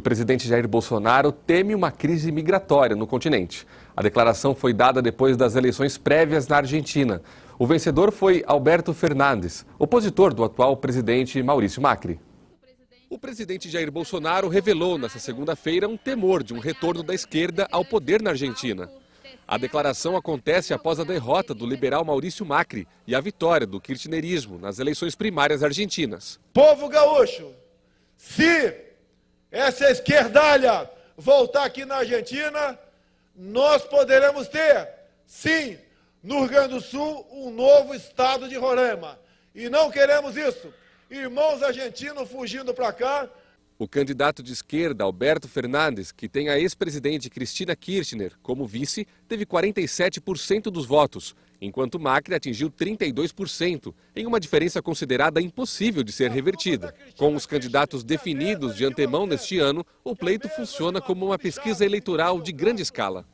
O presidente Jair Bolsonaro teme uma crise migratória no continente. A declaração foi dada depois das eleições prévias na Argentina. O vencedor foi Alberto Fernandes, opositor do atual presidente Maurício Macri. O presidente Jair Bolsonaro revelou nesta segunda-feira um temor de um retorno da esquerda ao poder na Argentina. A declaração acontece após a derrota do liberal Maurício Macri e a vitória do kirchnerismo nas eleições primárias argentinas. Povo gaúcho, se essa esquerdalha voltar aqui na Argentina, nós poderemos ter, sim, no Rio Grande do Sul, um novo estado de Roraima. E não queremos isso. Irmãos argentinos fugindo para cá, o candidato de esquerda, Alberto Fernandes, que tem a ex-presidente Cristina Kirchner como vice, teve 47% dos votos, enquanto Macri atingiu 32%, em uma diferença considerada impossível de ser revertida. Com os candidatos definidos de antemão neste ano, o pleito funciona como uma pesquisa eleitoral de grande escala.